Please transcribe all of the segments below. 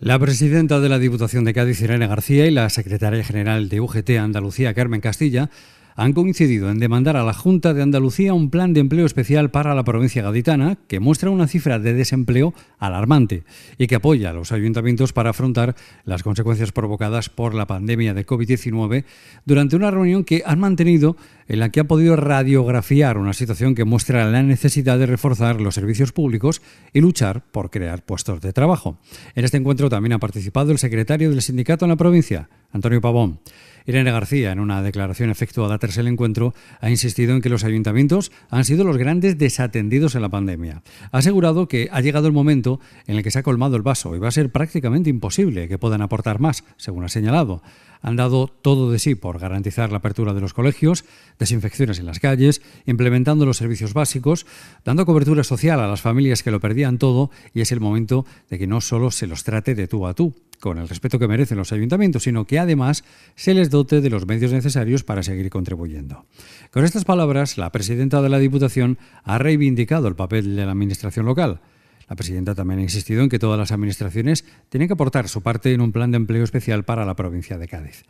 La presidenta de la Diputación de Cádiz, Irene García, y la secretaria general de UGT Andalucía, Carmen Castilla, han coincidido en demandar a la Junta de Andalucía un plan de empleo especial para la provincia gaditana que muestra una cifra de desempleo alarmante y que apoya a los ayuntamientos para afrontar las consecuencias provocadas por la pandemia de COVID-19 durante una reunión que han mantenido en la que ha podido radiografiar una situación que muestra la necesidad de reforzar los servicios públicos y luchar por crear puestos de trabajo. En este encuentro también ha participado el secretario del sindicato en la provincia, Antonio Pavón. Irene García, en una declaración efectuada tras el encuentro, ha insistido en que los ayuntamientos han sido los grandes desatendidos en la pandemia. Ha asegurado que ha llegado el momento en el que se ha colmado el vaso y va a ser prácticamente imposible que puedan aportar más, según ha señalado. Han dado todo de sí por garantizar la apertura de los colegios, desinfecciones en las calles, implementando los servicios básicos, dando cobertura social a las familias que lo perdían todo y es el momento de que no solo se los trate de tú a tú, con el respeto que merecen los ayuntamientos, sino que además se les dote de los medios necesarios para seguir contribuyendo. Con estas palabras, la presidenta de la Diputación ha reivindicado el papel de la Administración local. La presidenta también ha insistido en que todas las administraciones tienen que aportar su parte en un plan de empleo especial para la provincia de Cádiz.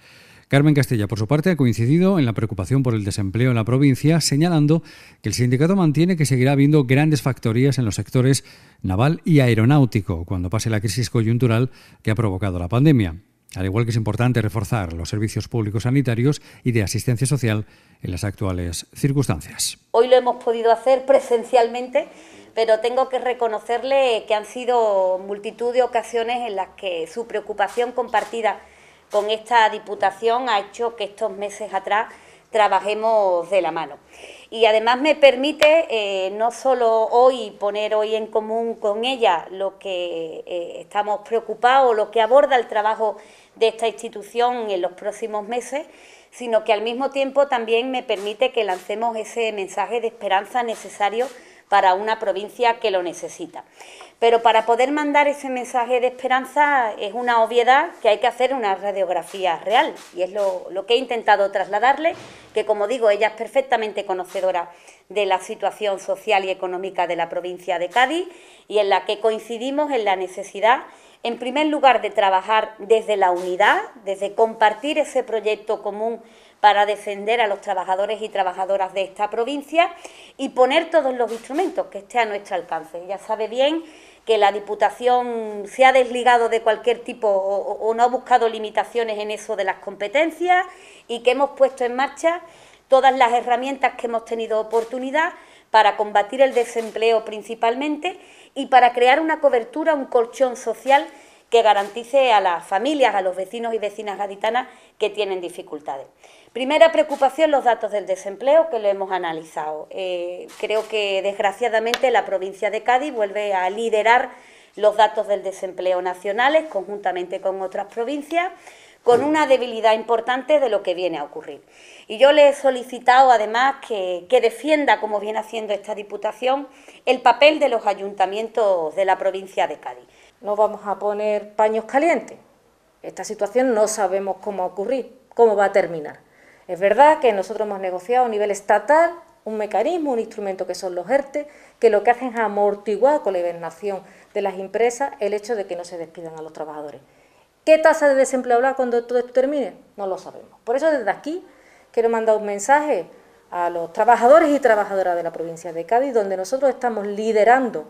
Carmen Castilla, por su parte, ha coincidido en la preocupación por el desempleo en la provincia, señalando que el sindicato mantiene que seguirá habiendo grandes factorías en los sectores naval y aeronáutico cuando pase la crisis coyuntural que ha provocado la pandemia. Al igual que es importante reforzar los servicios públicos sanitarios y de asistencia social en las actuales circunstancias. Hoy lo hemos podido hacer presencialmente, pero tengo que reconocerle que han sido multitud de ocasiones en las que su preocupación compartida con esta Diputación ha hecho que estos meses atrás trabajemos de la mano. Y además me permite eh, no solo hoy poner hoy en común con ella lo que eh, estamos preocupados, lo que aborda el trabajo de esta institución en los próximos meses, sino que al mismo tiempo también me permite que lancemos ese mensaje de esperanza necesario para una provincia que lo necesita. Pero para poder mandar ese mensaje de esperanza es una obviedad que hay que hacer una radiografía real y es lo, que he intentado trasladarle, que como digo, ella es perfectamente conocedora de la situación social y económica de la provincia de Cádiz y en la que coincidimos en la necesidad en primer lugar, de trabajar desde la unidad, desde compartir ese proyecto común para defender a los trabajadores y trabajadoras de esta provincia y poner todos los instrumentos que esté a nuestro alcance. Ya sabe bien que la Diputación se ha desligado de cualquier tipo o, o no ha buscado limitaciones en eso de las competencias y que hemos puesto en marcha todas las herramientas que hemos tenido oportunidad para combatir el desempleo principalmente y para crear una cobertura, un colchón social que garantice a las familias, a los vecinos y vecinas gaditanas que tienen dificultades. Primera preocupación, los datos del desempleo, que lo hemos analizado. Eh, creo que, desgraciadamente, la provincia de Cádiz vuelve a liderar los datos del desempleo nacionales, conjuntamente con otras provincias con una debilidad importante de lo que viene a ocurrir. Y yo le he solicitado además que, defienda, como viene haciendo esta Diputación, el papel de los ayuntamientos de la provincia de Cádiz. No vamos a poner paños calientes. Esta situación no sabemos cómo ocurrir, cómo va a terminar. Es verdad que nosotros hemos negociado a nivel estatal un mecanismo, un instrumento que son los ERTE, que lo que hacen es amortiguar con la hibernación de las empresas el hecho de que no se despidan a los trabajadores. ¿Qué tasa de desempleo habrá cuando todo esto termine? No lo sabemos. Por eso desde aquí quiero mandar un mensaje a los trabajadores y trabajadoras de la provincia de Cádiz, donde nosotros estamos liderando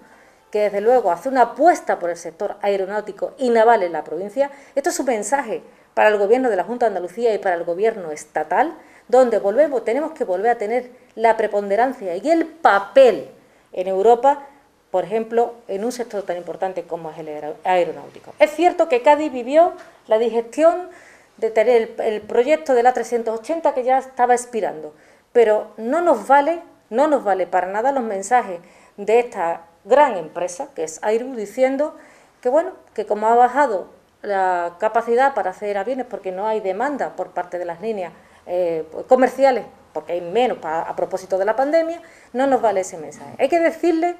que desde luego hace una apuesta por el sector aeronáutico y naval en la provincia. Esto es un mensaje para el gobierno de la Junta de Andalucía y para el gobierno estatal, donde volvemos, tenemos que volver a tener la preponderancia y el papel en Europa por ejemplo, en un sector tan importante como es el aeronáutico. Es cierto que Cádiz vivió la digestión de tener el, proyecto de la 380 que ya estaba expirando, pero no nos vale, no nos vale para nada los mensajes de esta gran empresa, que es Airbus, diciendo que bueno, que como ha bajado la capacidad para hacer aviones porque no hay demanda por parte de las líneas eh, pues, comerciales, porque hay menos a propósito de la pandemia, no nos vale ese mensaje. Hay que decirle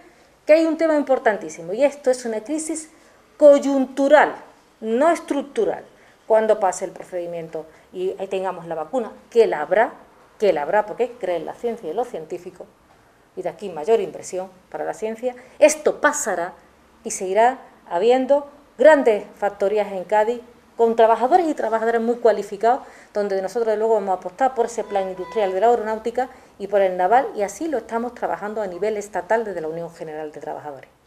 que hay un tema importantísimo y esto es una crisis coyuntural, no estructural. Cuando pase el procedimiento y tengamos la vacuna, que la habrá, que la habrá, porque creen la ciencia y lo científico. y de aquí mayor inversión para la ciencia, esto pasará y seguirá habiendo grandes factorías en Cádiz con trabajadores y trabajadoras muy cualificados, donde nosotros luego hemos apostado por ese plan industrial de la aeronáutica y por el naval, y así lo estamos trabajando a nivel estatal desde la Unión General de Trabajadores.